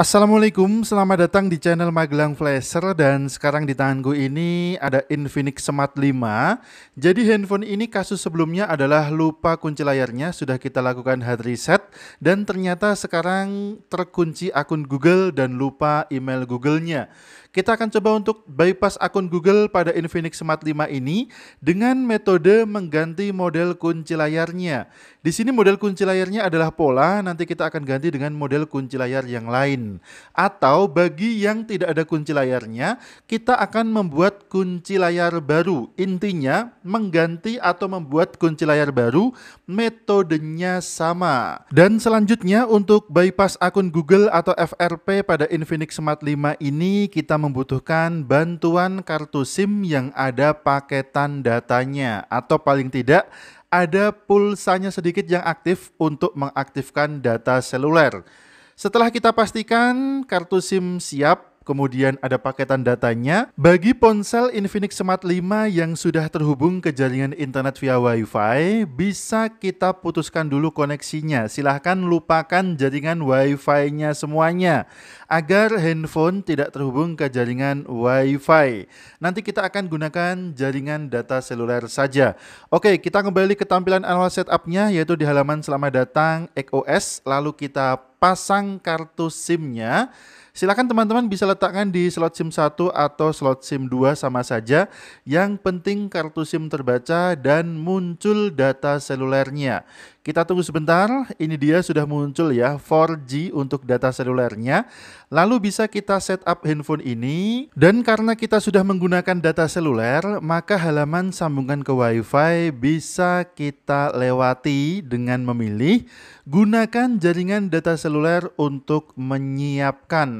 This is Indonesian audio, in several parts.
Assalamualaikum, selamat datang di channel Magelang Flasher dan sekarang di tanganku ini ada Infinix Smart 5. Jadi handphone ini kasus sebelumnya adalah lupa kunci layarnya, sudah kita lakukan hard reset dan ternyata sekarang terkunci akun Google dan lupa email Google-nya. Kita akan coba untuk bypass akun Google pada Infinix Smart 5 ini dengan metode mengganti model kunci layarnya. Di sini model kunci layarnya adalah pola, nanti kita akan ganti dengan model kunci layar yang lain. Atau bagi yang tidak ada kunci layarnya, kita akan membuat kunci layar baru. Intinya mengganti atau membuat kunci layar baru, metodenya sama. Dan selanjutnya untuk bypass akun Google atau FRP pada Infinix Smart 5 ini kita membutuhkan bantuan kartu SIM yang ada paketan datanya atau paling tidak ada pulsanya sedikit yang aktif untuk mengaktifkan data seluler. Setelah kita pastikan kartu SIM siap kemudian ada paketan datanya. Bagi ponsel Infinix Smart 5 yang sudah terhubung ke jaringan internet via WiFi, bisa kita putuskan dulu koneksinya. Silahkan lupakan jaringan WiFi nya semuanya, agar handphone tidak terhubung ke jaringan WiFi. Nanti kita akan gunakan jaringan data seluler saja. Oke, kita kembali ke tampilan awal setup-nya, yaitu di halaman selamat datang, ECOS, lalu kita pasang kartu SIM-nya silakan teman-teman bisa letakkan di slot SIM 1 atau slot SIM 2 sama saja. Yang penting kartu SIM terbaca dan muncul data selulernya. Kita tunggu sebentar, ini dia sudah muncul ya 4G untuk data selulernya. Lalu bisa kita setup handphone ini dan karena kita sudah menggunakan data seluler, maka halaman sambungan ke WiFi bisa kita lewati dengan memilih gunakan jaringan data seluler untuk menyiapkan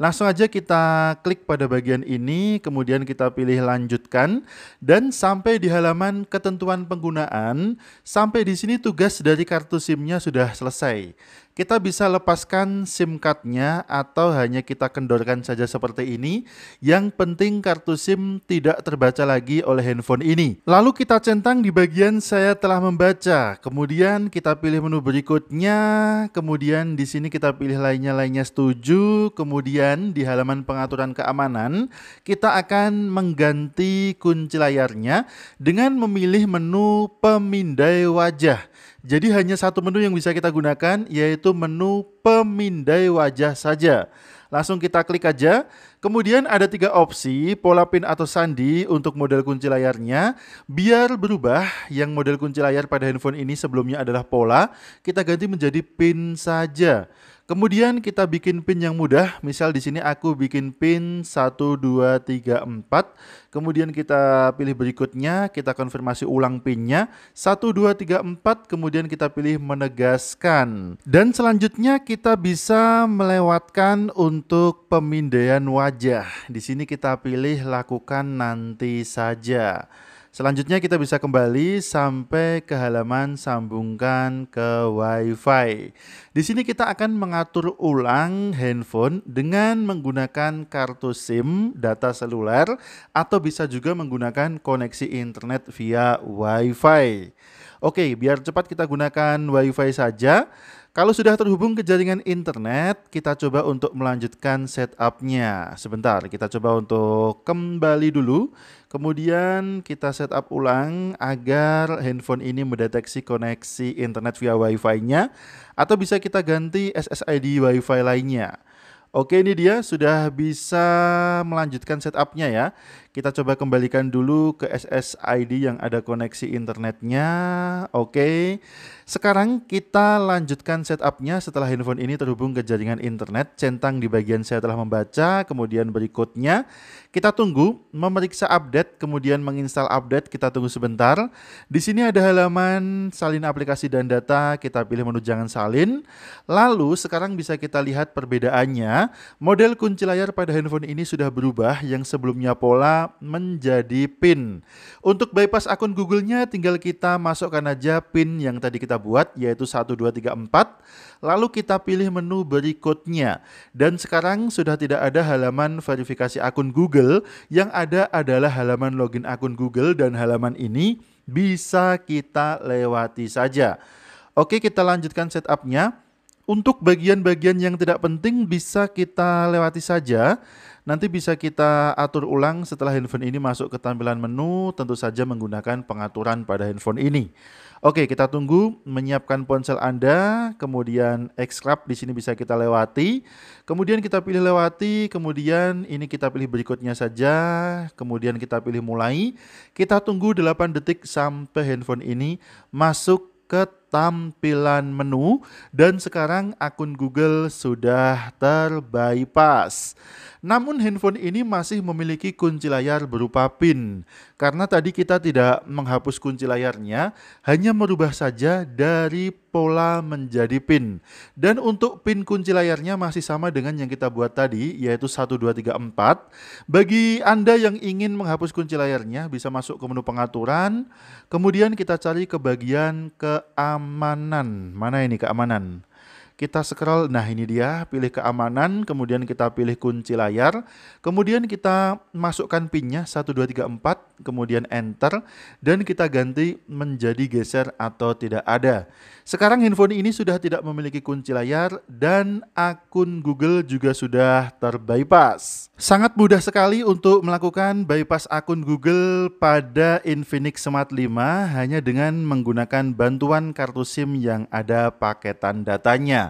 Langsung aja kita klik pada bagian ini, kemudian kita pilih lanjutkan, dan sampai di halaman ketentuan penggunaan, sampai di sini tugas dari kartu SIM-nya sudah selesai. Kita bisa lepaskan SIM card-nya atau hanya kita kendorkan saja seperti ini. Yang penting kartu SIM tidak terbaca lagi oleh handphone ini. Lalu kita centang di bagian saya telah membaca. Kemudian kita pilih menu berikutnya. Kemudian di sini kita pilih lainnya-lainnya setuju. Kemudian kemudian di halaman pengaturan keamanan, kita akan mengganti kunci layarnya dengan memilih menu pemindai wajah. Jadi hanya satu menu yang bisa kita gunakan, yaitu menu pemindai wajah saja. Langsung kita klik aja. Kemudian ada tiga opsi, pola pin atau sandi untuk model kunci layarnya. Biar berubah, yang model kunci layar pada handphone ini sebelumnya adalah pola, kita ganti menjadi pin saja. Kemudian kita bikin pin yang mudah. Misal di sini aku bikin pin 1 2 3 4. Kemudian kita pilih berikutnya, kita konfirmasi ulang pinnya 1 2 3 4, kemudian kita pilih menegaskan. Dan selanjutnya kita bisa melewatkan untuk untuk pemindaian wajah, di sini kita pilih lakukan nanti saja. Selanjutnya kita bisa kembali sampai ke halaman sambungkan ke WiFi. Di sini kita akan mengatur ulang handphone dengan menggunakan kartu SIM, data seluler, atau bisa juga menggunakan koneksi internet via WiFi. Oke, biar cepat kita gunakan WiFi saja. Kalau sudah terhubung ke jaringan internet, kita coba untuk melanjutkan setupnya. Sebentar, kita coba untuk kembali dulu. Kemudian kita setup ulang agar handphone ini mendeteksi koneksi internet via wi fi nya atau bisa kita ganti SSID Wi-Fi lainnya. Oke, ini dia sudah bisa melanjutkan setupnya ya. Kita coba kembalikan dulu ke SSID yang ada koneksi internetnya. Oke. Sekarang kita lanjutkan setupnya setelah handphone ini terhubung ke jaringan internet. Centang di bagian saya telah membaca, kemudian berikutnya kita tunggu memeriksa update, kemudian menginstal update. Kita tunggu sebentar. Di sini ada halaman salin aplikasi dan data. Kita pilih menu jangan salin. Lalu sekarang bisa kita lihat perbedaannya. Model kunci layar pada handphone ini sudah berubah. Yang sebelumnya pola menjadi PIN. Untuk bypass akun Google-nya tinggal kita masukkan aja PIN yang tadi kita buat yaitu 1234 lalu kita pilih menu berikutnya. Dan sekarang sudah tidak ada halaman verifikasi akun Google, yang ada adalah halaman login akun Google dan halaman ini bisa kita lewati saja. Oke, kita lanjutkan setupnya. Untuk bagian-bagian yang tidak penting bisa kita lewati saja. Nanti bisa kita atur ulang setelah handphone ini masuk ke tampilan menu, tentu saja menggunakan pengaturan pada handphone ini. Oke, kita tunggu menyiapkan ponsel Anda, kemudian Xclub di sini bisa kita lewati. Kemudian kita pilih lewati, kemudian ini kita pilih berikutnya saja, kemudian kita pilih mulai. Kita tunggu 8 detik sampai handphone ini masuk ke tampilan menu dan sekarang akun Google sudah terbypass. Namun handphone ini masih memiliki kunci layar berupa PIN. Karena tadi kita tidak menghapus kunci layarnya, hanya merubah saja dari pola menjadi pin. Dan untuk pin kunci layarnya masih sama dengan yang kita buat tadi, yaitu 1, 2, 3, 4. Bagi Anda yang ingin menghapus kunci layarnya, bisa masuk ke menu pengaturan. Kemudian kita cari ke bagian keamanan. Mana ini keamanan? kita scroll, nah ini dia, pilih keamanan, kemudian kita pilih kunci layar, kemudian kita masukkan pinnya 1, 2, 3, 4, kemudian enter, dan kita ganti menjadi geser atau tidak ada. Sekarang handphone ini sudah tidak memiliki kunci layar, dan akun Google juga sudah terbypass. Sangat mudah sekali untuk melakukan bypass akun Google pada Infinix Smart 5 hanya dengan menggunakan bantuan kartu SIM yang ada paketan datanya.